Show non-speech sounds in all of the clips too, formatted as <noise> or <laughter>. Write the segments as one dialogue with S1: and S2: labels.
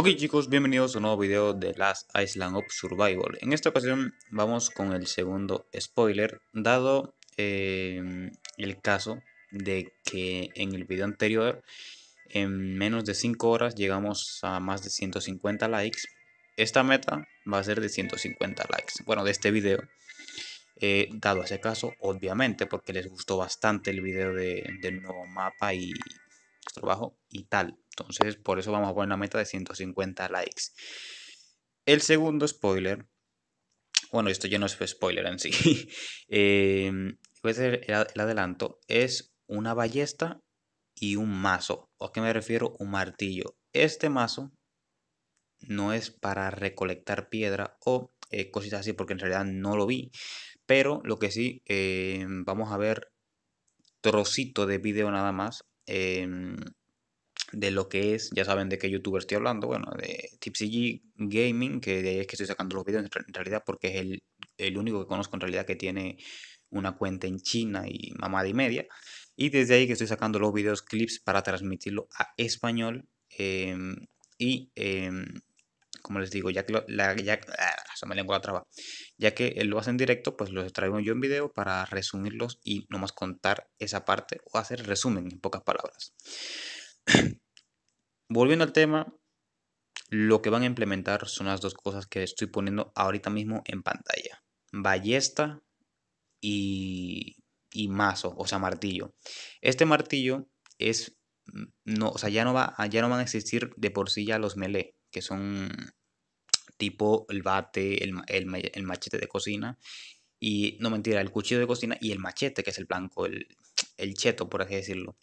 S1: Ok chicos, bienvenidos a un nuevo video de Last Island of Survival. En esta ocasión vamos con el segundo spoiler, dado em, el caso de que en el video anterior, en menos de 5 horas llegamos a más de 150 likes. Esta meta va a ser de 150 likes, bueno, de este video. Eh, dado ese caso, obviamente, porque les gustó bastante el video del nuevo mapa y, bajo y tal. Entonces, por eso vamos a poner una meta de 150 likes. El segundo spoiler, bueno, esto ya no es spoiler en sí, <laughs> eh, el, el adelanto, es una ballesta y un mazo. ¿A qué me refiero? Un martillo. Este mazo no es para recolectar piedra o eh, cositas así, porque en realidad no lo vi. Pero lo que sí, eh, vamos a ver trocito de vídeo nada más Em, de lo que es, ya saben de qué youtuber estoy hablando, bueno, de Tipsy Gaming, que de ahí es que estoy sacando los videos en realidad porque es el, único que conozco en realidad que tiene una cuenta en China y mamada y media. Y desde ahí que estoy sacando los videos clips para transmitirlo a español. Em, y em, como les digo, ya que lo, la, ya, ah, me lengua la traba. Ya que eh, lo hacen directo, pues los traigo yo en video para resumirlos y nomás contar esa parte o hacer resumen en pocas palabras. <clears throat> Volviendo al tema, lo que van a implementar son las dos cosas que estoy poniendo ahorita mismo en pantalla. Ballesta y, y mazo, o sea, martillo. Este martillo es mm, no, o sea, ya no, va, ya no van a existir de por sí ya los melee, que son tipo el bate, el, el, machete de cocina, y no mentira, el cuchillo de cocina y el machete, que es el blanco, el, el cheto, por así decirlo.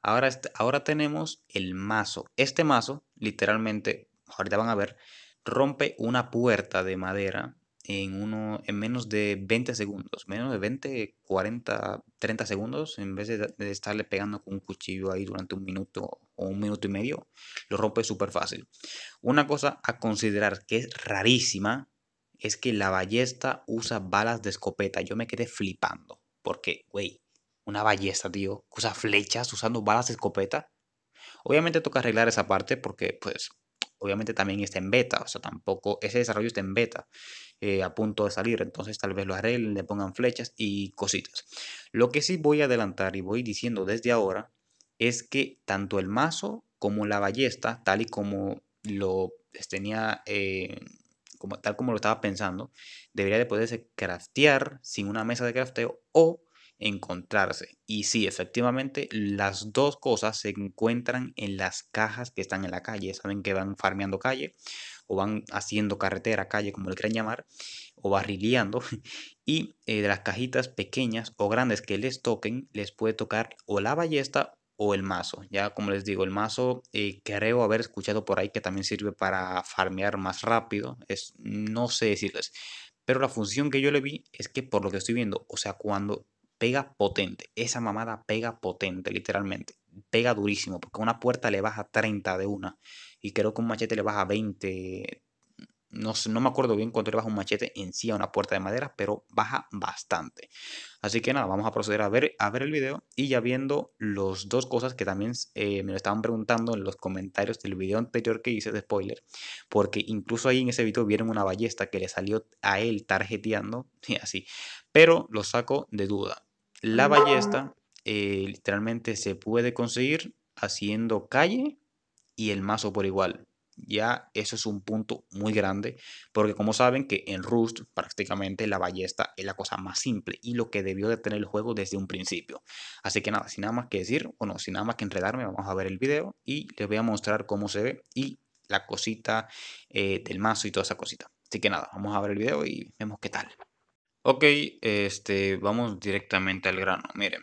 S1: Ahora, ahora tenemos el mazo. Este mazo, literalmente, ahorita van a ver, rompe una puerta de madera en, uno, en menos de 20 segundos, menos de 20, 40, 30 segundos, en vez de, estarle pegando con un cuchillo ahí durante un minuto o un minuto y medio, lo rompe súper fácil. Una cosa a considerar que es rarísima es que la ballesta usa balas de escopeta. Yo me quedé flipando, porque, güey, una ballesta, tío, usa flechas usando balas de escopeta. Obviamente toca arreglar esa parte porque, pues, obviamente también está en beta, o sea, tampoco ese desarrollo está en beta, eh, a punto de salir, entonces tal vez lo arreglen, le pongan flechas y cositas. Lo que sí voy a adelantar y voy diciendo desde ahora es que tanto el mazo como la ballesta, tal y como lo tenía, eh, como, tal como lo estaba pensando, debería de poderse craftear sin una mesa de crafteo o encontrarse. Y si efectivamente, las dos cosas se encuentran en las cajas que están en la calle. Saben que van farmeando calle o van haciendo carretera, calle, como le quieran llamar, o barrileando. <laughs> Y eh, de las cajitas pequeñas o grandes que les toquen, les puede tocar o la ballesta o el mazo. Ya como les digo, el mazo eh, creo haber escuchado por ahí que también sirve para farmear más rápido. Es, no sé decirles. Pero la función que yo le vi es que por lo que estoy viendo, o sea, cuando pega potente. Esa mamada pega potente, literalmente. Pega durísimo, porque una puerta le baja 30 de una. Y creo que un machete le baja 20. No, no me acuerdo bien cuánto le baja un machete en sí a una puerta de madera, pero baja bastante. Así que nada, vamos a proceder a ver, a ver el video y ya viendo las dos cosas que también eh, me lo estaban preguntando en los comentarios del video anterior que hice de spoiler, porque incluso ahí en ese video vieron una ballesta que le salió a él tarjeteando, <laughs> y así, pero lo saco de duda. La ballesta eh, literalmente se puede conseguir haciendo calle y el mazo por igual. Ya eso es un punto muy grande, porque como saben que en Rust prácticamente la ballesta es la cosa más simple y lo que debió de tener el juego desde un principio. Así que nada, sin nada más que decir, bueno, sin nada más que enredarme, vamos a ver el video y les voy a mostrar cómo se ve y la cosita eh, del mazo y toda esa cosita. Así que nada, vamos a ver el video y vemos qué tal. Ok, este, vamos directamente al grano. Miren,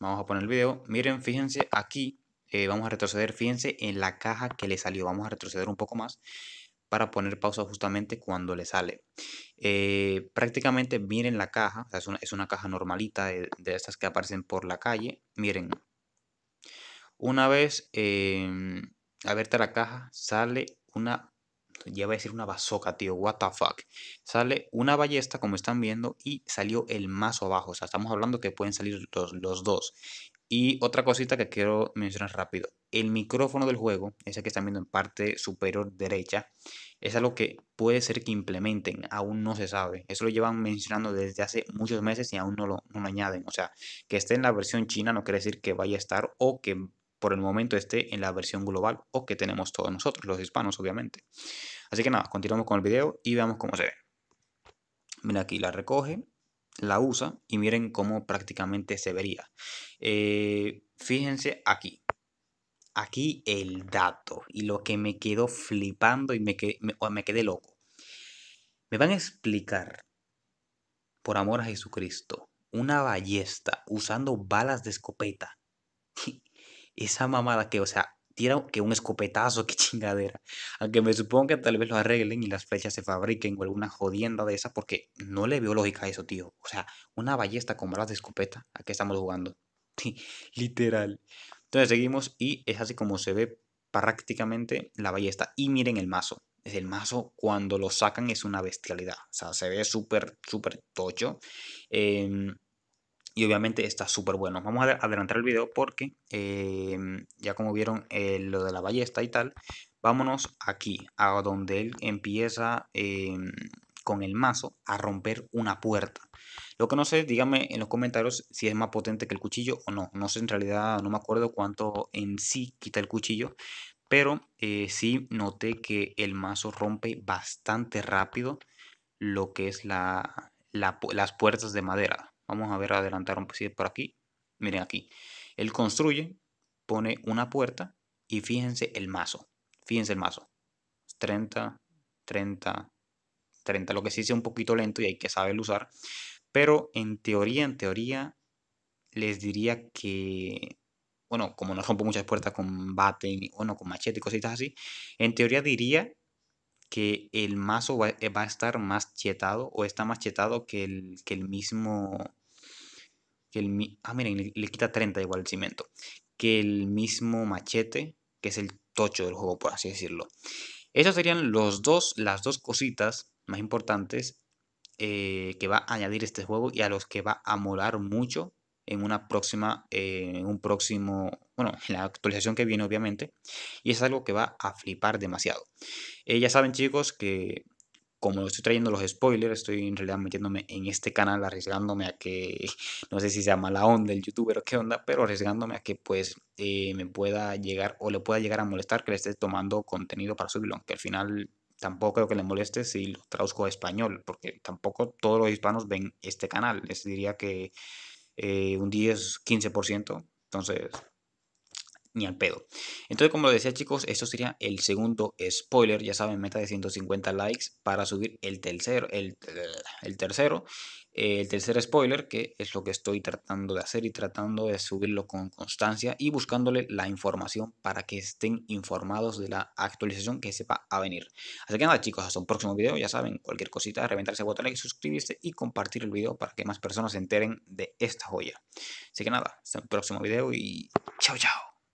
S1: vamos a poner el video. Miren, fíjense aquí, eh, vamos a retroceder, fíjense en la caja que le salió. Vamos a retroceder un poco más para poner pausa justamente cuando le sale. Eh, prácticamente miren la caja, es, una, caja normalita de, estas que aparecen por la calle. Miren, una vez em, abierta la caja sale una lleva a decir una bazooka, tío, what the fuck. Sale una ballesta, como están viendo, y salió el mazo abajo. O sea, estamos hablando que pueden salir los, dos. Y otra cosita que quiero mencionar rápido. El micrófono del juego, ese que están viendo en parte superior derecha, es algo que puede ser que implementen, aún no se sabe. Eso lo llevan mencionando desde hace muchos meses y aún no lo, no lo añaden. O sea, que esté en la versión china no quiere decir que vaya a estar o que por el momento esté en la versión global o que tenemos todos nosotros, los hispanos obviamente. Así que nada, continuamos con el video y veamos cómo se ve. Mira aquí, la recoge, la usa y miren cómo prácticamente se vería. Eh, fíjense aquí. Aquí el dato y lo que me quedó flipando y me, me quedé loco. Me van a explicar, por amor a Jesucristo, una ballesta usando balas de escopeta <laughs> Esa mamada que, o sea, tira que un escopetazo, <laughs> qué chingadera. Aunque me supongo que tal vez lo arreglen y las flechas se fabriquen o alguna jodienda de esa porque no le veo lógica a eso, tío. O sea, una ballesta como balas de escopeta, ¿a qué estamos jugando? <laughs> Literal. Entonces seguimos y es así como se ve prácticamente la ballesta. Y miren el mazo. es el mazo cuando lo sacan es una bestialidad. O sea, se ve súper, súper tocho. Eh, y obviamente está súper bueno. Vamos a adelantar el video porque em, ya como vieron eh, lo de la ballesta y tal, vámonos aquí, a donde él empieza em, con el mazo a romper una puerta. Lo que no sé, díganme en los comentarios si es más potente que el cuchillo o no. No sé, en realidad no me acuerdo cuánto en sí quita el cuchillo, pero eh, sí noté que el mazo rompe bastante rápido lo que es la, las puertas de madera. Vamos a ver, adelantar un poquito por aquí. Miren aquí. Él construye, pone una puerta y fíjense el mazo. Fíjense el mazo. 30, 30, 30. Lo que sí es un poquito lento y hay que saberlo usar. Pero en teoría, en teoría, les diría que bueno, como no rompo muchas puertas con bate, bueno, con machete y cositas así, en teoría diría que el mazo eh, va, a estar más chetado o está más chetado que el, que el mismo... Que el, ah, miren, le, quita 30 igual el cimiento. Que el mismo machete, que es el tocho del juego, por así decirlo. Esas serían los dos, las dos cositas más importantes eh, que va a añadir este juego y a los que va a molar mucho en una próxima, eh, en un próximo, bueno, en <laughs> la actualización que viene obviamente, y es algo que va a flipar demasiado. Eh, ya saben chicos que como estoy trayendo los spoilers, estoy en realidad metiéndome en este canal, arriesgándome a que, <laughs> no sé si sea mala onda el youtuber o qué onda, pero arriesgándome a que pues eh, me pueda llegar o le pueda llegar a molestar que le esté tomando contenido para subirlo, aunque al final tampoco creo que le moleste si lo traduzco a español, porque tampoco todos los hispanos ven este canal, les diría que eh, un 10, 15%. Entonces, ni al pedo. Entonces, como lo decía chicos, esto sería el segundo spoiler. Ya saben, meta de 150 likes para subir el tercero, el, eh, tercero, eh, el tercer spoiler, que es lo que estoy tratando de hacer y tratando de subirlo con constancia y buscándole la información para que estén informados de la actualización que sepa a venir. Así que nada chicos, hasta un próximo video, ya saben, cualquier cosita, reventarse el botón like, suscribirse y compartir el video para que más personas se enteren de esta joya. Así que nada, hasta un próximo video y chao chao.